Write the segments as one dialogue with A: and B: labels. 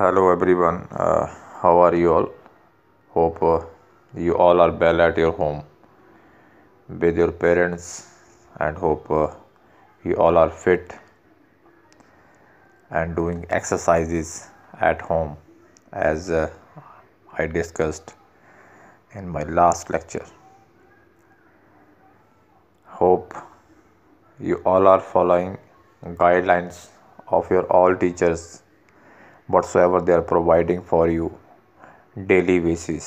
A: hello everyone uh, how are you all hope uh, you all are well at your home with your parents and hope uh, you all are fit and doing exercises at home as uh, i discussed in my last lecture hope you all are following guidelines of your all teachers whatsoever they are providing for you daily basis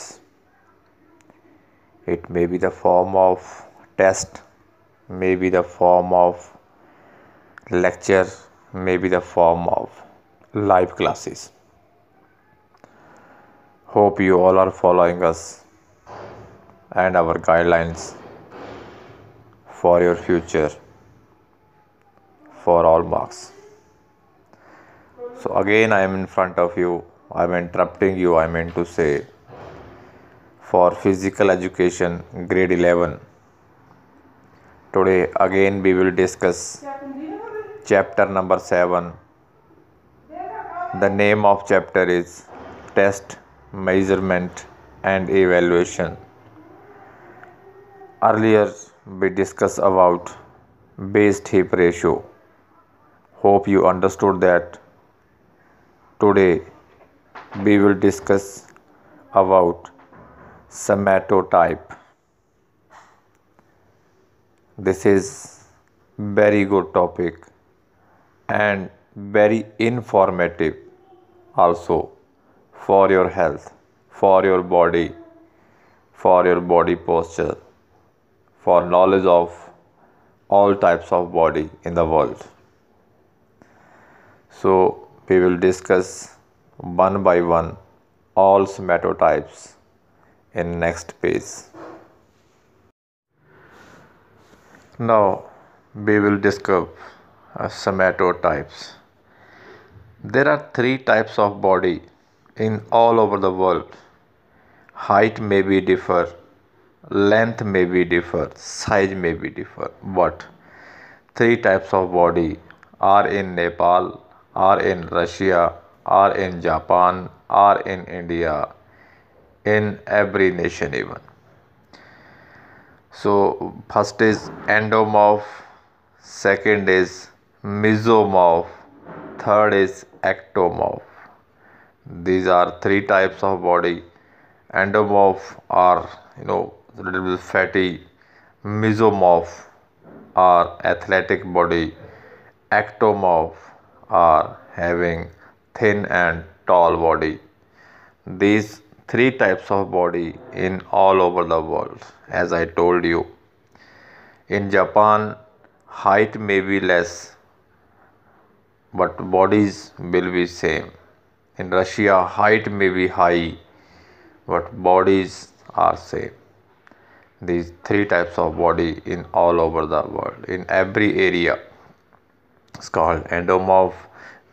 A: it may be the form of test may be the form of lecture may be the form of live classes hope you all are following us and our guidelines for your future for all marks so again I am in front of you, I am interrupting you, I meant to say for physical education grade 11. Today again we will discuss chapter number 7. The name of chapter is Test, Measurement and Evaluation. Earlier we discussed about base hip ratio. Hope you understood that Today we will discuss about somatotype. This is very good topic and very informative also for your health, for your body, for your body posture, for knowledge of all types of body in the world. So we will discuss one by one all somatotypes in next page. Now we will discuss uh, somatotypes. There are three types of body in all over the world. Height may be differ, length may be differ, size may be differ, but three types of body are in Nepal, are in Russia, are in Japan, are in India, in every nation even. So first is endomorph, second is mesomorph, third is ectomorph. These are three types of body. Endomorph are you know little bit fatty, mesomorph are athletic body, ectomorph are having thin and tall body. These three types of body in all over the world as I told you. In Japan height may be less but bodies will be same. In Russia height may be high but bodies are same. These three types of body in all over the world in every area. It's called endomorph,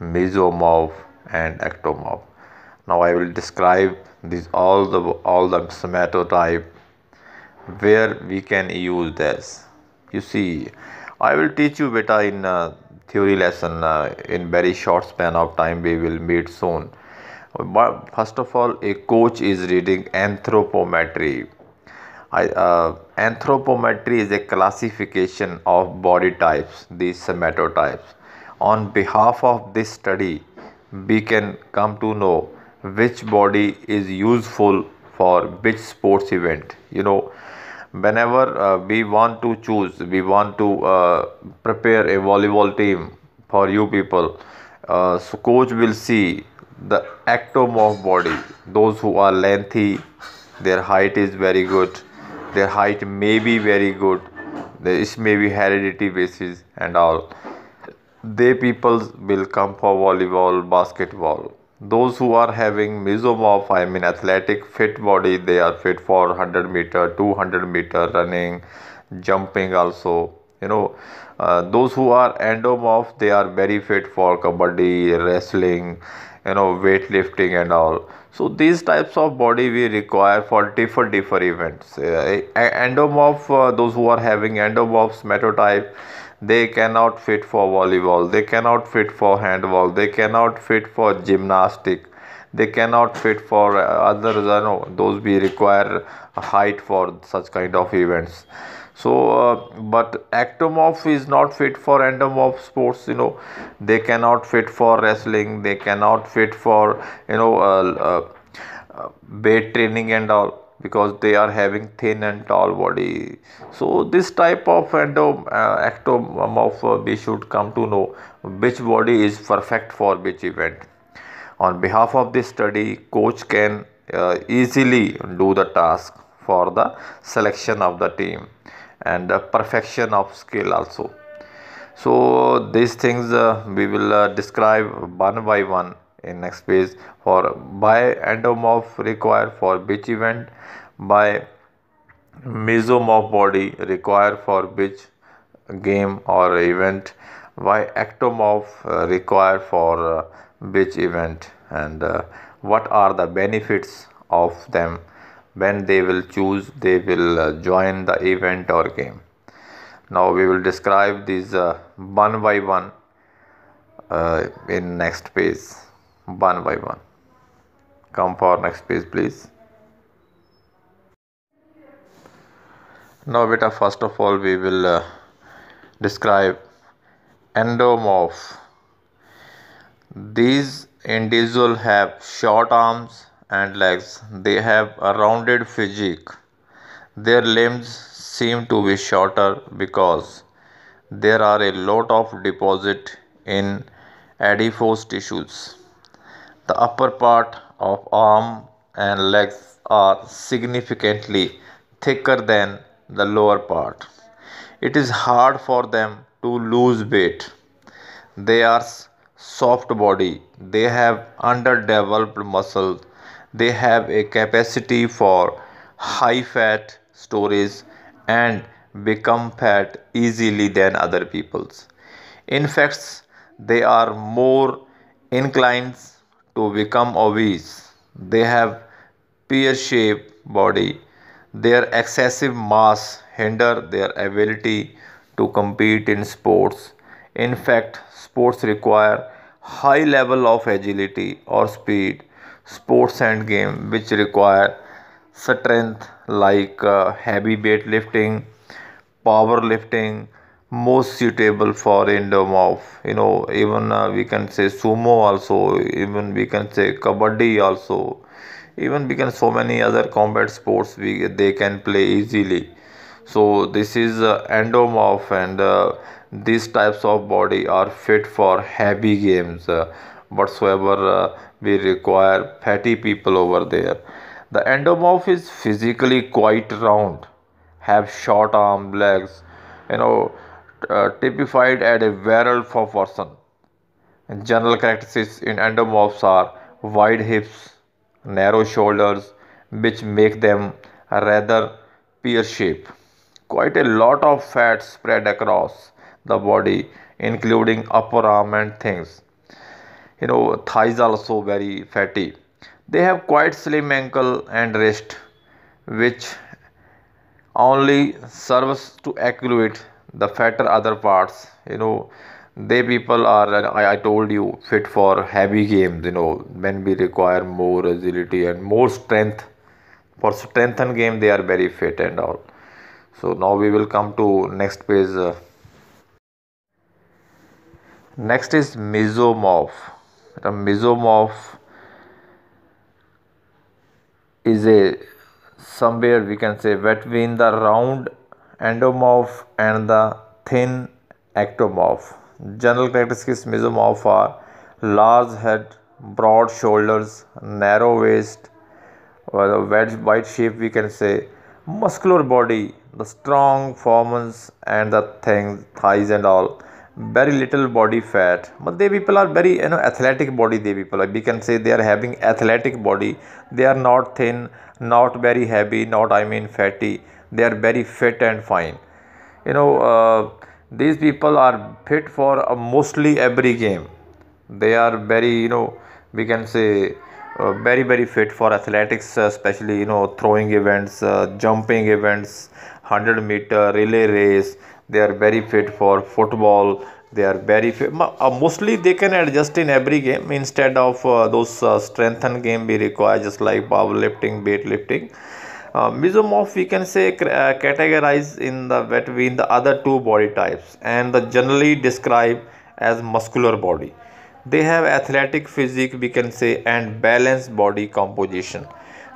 A: mesomorph, and ectomorph. Now I will describe these all the all the somatotype where we can use this. You see, I will teach you beta in a uh, theory lesson uh, in very short span of time. We will meet soon. But first of all, a coach is reading anthropometry uh, anthropometry is a classification of body types, these somatotypes. On behalf of this study, we can come to know which body is useful for which sports event. You know, whenever uh, we want to choose, we want to uh, prepare a volleyball team for you people. Uh, so coach will see the ectomorph body, those who are lengthy, their height is very good their height may be very good this may be heredity basis and all they people will come for volleyball basketball those who are having mesomorph i mean athletic fit body they are fit for 100 meter 200 meter running jumping also you know uh, those who are endomorph they are very fit for kabaddi wrestling you know weightlifting and all so these types of body we require for different different events uh, endomorph uh, those who are having endomorphs metotype they cannot fit for volleyball they cannot fit for handball they cannot fit for gymnastic they cannot fit for uh, others you know those we require height for such kind of events so uh, but ectomorph is not fit for endomorph sports you know they cannot fit for wrestling they cannot fit for you know uh, uh, weight training and all because they are having thin and tall body so this type of endo, uh, ectomorph uh, we should come to know which body is perfect for which event on behalf of this study coach can uh, easily do the task for the selection of the team and perfection of skill also so these things uh, we will uh, describe one by one in next page for by endomorph required for which event by mesomorph body required for which game or event by ectomorph uh, required for uh, which event and uh, what are the benefits of them when they will choose they will uh, join the event or game now we will describe these uh, one by one uh, in next page one by one come for next page please now beta first of all we will uh, describe endomorph these individuals have short arms and legs. They have a rounded physique. Their limbs seem to be shorter because there are a lot of deposit in adipose tissues. The upper part of arm and legs are significantly thicker than the lower part. It is hard for them to lose weight. They are soft body. They have underdeveloped muscles they have a capacity for high fat storage and become fat easily than other people's. In fact, they are more inclined to become obese. They have pear-shaped body. Their excessive mass hinder their ability to compete in sports. In fact, sports require high level of agility or speed sports and game which require strength like uh, heavy weight lifting power lifting most suitable for endomorph you know even uh, we can say sumo also even we can say kabaddi also even we can so many other combat sports we they can play easily so this is uh, endomorph and uh, these types of body are fit for heavy games uh, whatsoever uh, we require fatty people over there. The endomorph is physically quite round, have short arm, legs, you know, uh, typified at a barrel for person. And general characteristics in endomorphs are wide hips, narrow shoulders, which make them rather pear shape. Quite a lot of fat spread across the body, including upper arm and things you know thighs also very fatty they have quite slim ankle and wrist which only serves to accumulate the fatter other parts you know they people are I, I told you fit for heavy games you know when we require more agility and more strength for strength and game they are very fit and all so now we will come to next page next is mesomorph that a mesomorph is a somewhere we can say between the round endomorph and the thin ectomorph. General characteristics mesomorph are large head, broad shoulders, narrow waist, or the wedge wide shape we can say, muscular body, the strong forms and the things, thighs and all very little body fat but they people are very you know athletic body they people we can say they are having athletic body they are not thin not very heavy not i mean fatty they are very fit and fine you know uh, these people are fit for uh, mostly every game they are very you know we can say uh, very very fit for athletics uh, especially you know throwing events uh, jumping events 100 meter relay race they are very fit for football they are very fit. Uh, mostly they can adjust in every game instead of uh, those uh, strengthen game we require just like powerlifting weightlifting uh, mesomorph we can say uh, categorize in the between the other two body types and the generally describe as muscular body they have athletic physique we can say and balanced body composition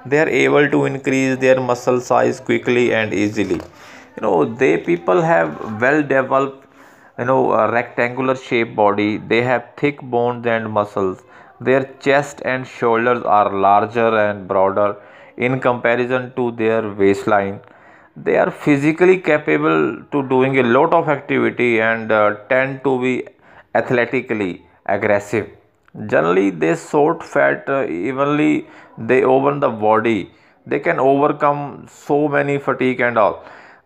A: they are able to increase their muscle size quickly and easily you know they people have well developed you know uh, rectangular shaped body they have thick bones and muscles their chest and shoulders are larger and broader in comparison to their waistline they are physically capable to doing a lot of activity and uh, tend to be athletically aggressive generally they sort fat uh, evenly they open the body they can overcome so many fatigue and all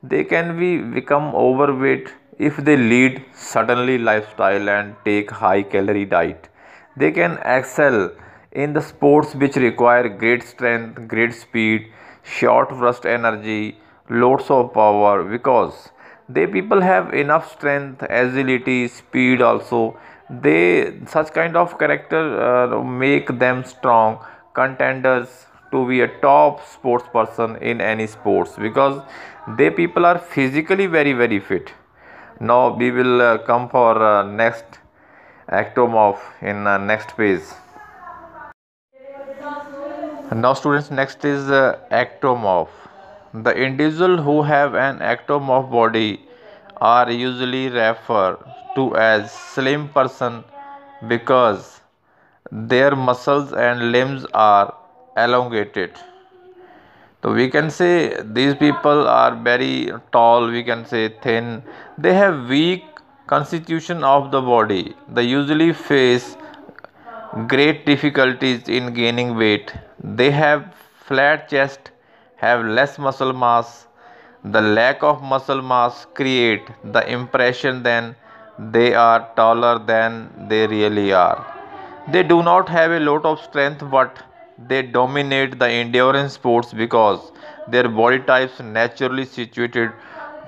A: they can be become overweight if they lead suddenly lifestyle and take high calorie diet they can excel in the sports which require great strength great speed short burst energy loads of power because they people have enough strength agility speed also they such kind of character uh, make them strong contenders to be a top sports person in any sports because they people are physically very very fit now we will uh, come for uh, next ectomorph in uh, next phase now students next is uh, ectomorph the individual who have an ectomorph body are usually referred to as slim person because their muscles and limbs are elongated so we can say these people are very tall we can say thin they have weak constitution of the body they usually face great difficulties in gaining weight they have flat chest have less muscle mass the lack of muscle mass create the impression then they are taller than they really are they do not have a lot of strength but they dominate the endurance sports because their body types naturally situated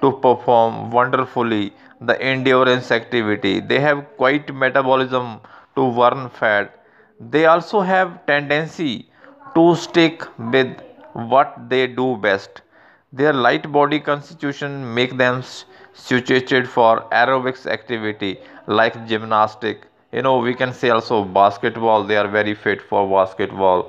A: to perform wonderfully the endurance activity. They have quite metabolism to burn fat. They also have tendency to stick with what they do best. Their light body constitution make them situated for aerobics activity like gymnastic, you know we can say also basketball they are very fit for basketball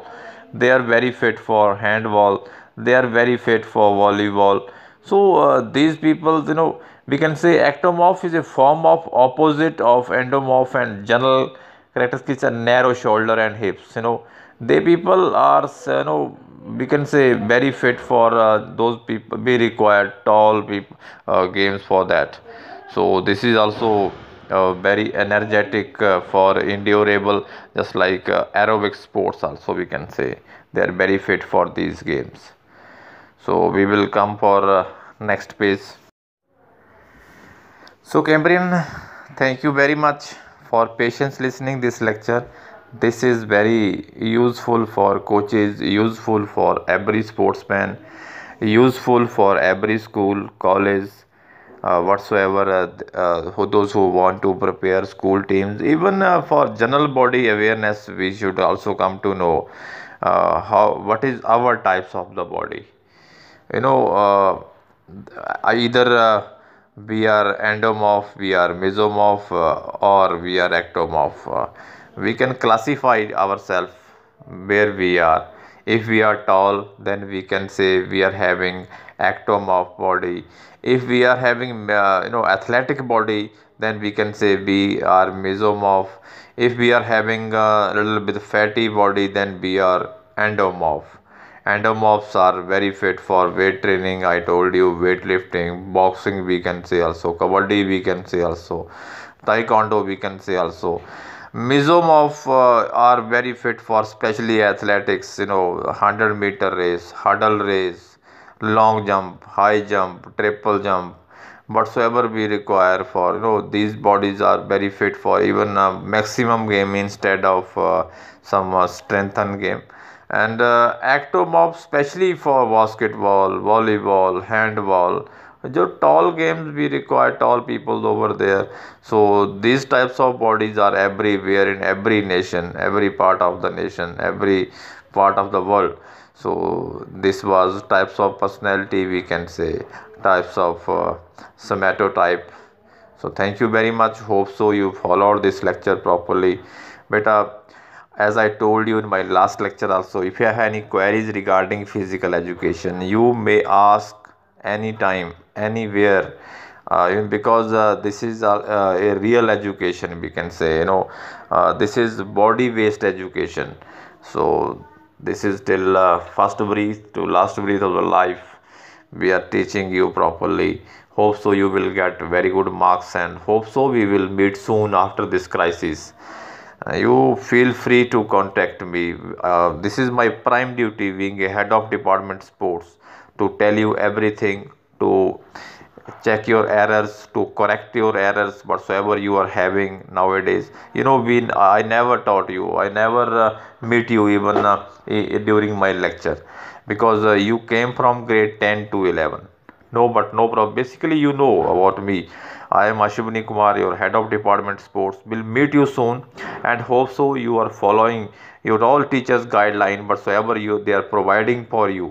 A: they are very fit for handball they are very fit for volleyball so uh, these people you know we can say ectomorph is a form of opposite of endomorph and general characteristics are narrow shoulder and hips you know they people are you know we can say very fit for uh, those people be required tall people uh, games for that so this is also very energetic uh, for endurable just like uh, aerobic sports also we can say they are very fit for these games so we will come for uh, next page so cambrian thank you very much for patience listening this lecture this is very useful for coaches useful for every sportsman useful for every school college uh, whatsoever for uh, uh, those who want to prepare school teams even for general body awareness we should also come to know how what is our types of the body you know either we are endomorph, we are mesomorph, uh, or we are ectomorph. Uh, we can classify ourselves where we are if we are tall then we can say we are having ectomorph body if we are having uh, you know athletic body then we can say we are mesomorph if we are having a little bit fatty body then we are endomorph endomorphs are very fit for weight training i told you weightlifting boxing we can say also kabaddi we can say also taekwondo we can say also mesomorph of uh, are very fit for specially athletics, you know, 100 meter race, hurdle race, long jump, high jump, triple jump, whatsoever we require for, you know, these bodies are very fit for even a maximum game instead of uh, some uh, strengthen game. And uh, ectomorph, especially for basketball, volleyball, handball, जो tall games we require tall people over there so these types of bodies are everywhere in every nation every part of the nation every part of the world so this was types of personality we can say types of uh, somatotype so thank you very much hope so you followed this lecture properly but as I told you in my last lecture also if you have any queries regarding physical education you may ask anytime anywhere uh, because uh, this is a, a, real education we can say you know uh, this is body based education so this is till uh, first breath to last breath of the life we are teaching you properly hope so you will get very good marks and hope so we will meet soon after this crisis uh, you feel free to contact me. Uh, this is my prime duty being a head of department sports to tell you everything to check your errors to correct your errors whatsoever you are having nowadays you know we i never taught you i never uh, meet you even uh, during my lecture because uh, you came from grade 10 to 11 no but no problem basically you know about me i am ashwini kumar your head of department sports will meet you soon and hope so you are following your all teachers guideline whatsoever you they are providing for you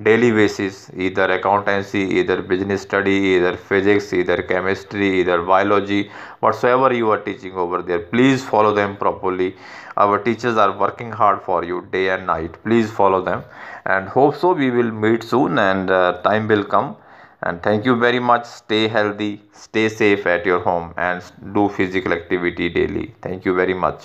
A: daily basis either accountancy either business study either physics either chemistry either biology whatsoever you are teaching over there please follow them properly our teachers are working hard for you day and night please follow them and hope so we will meet soon and uh, time will come and thank you very much stay healthy stay safe at your home and do physical activity daily thank you very much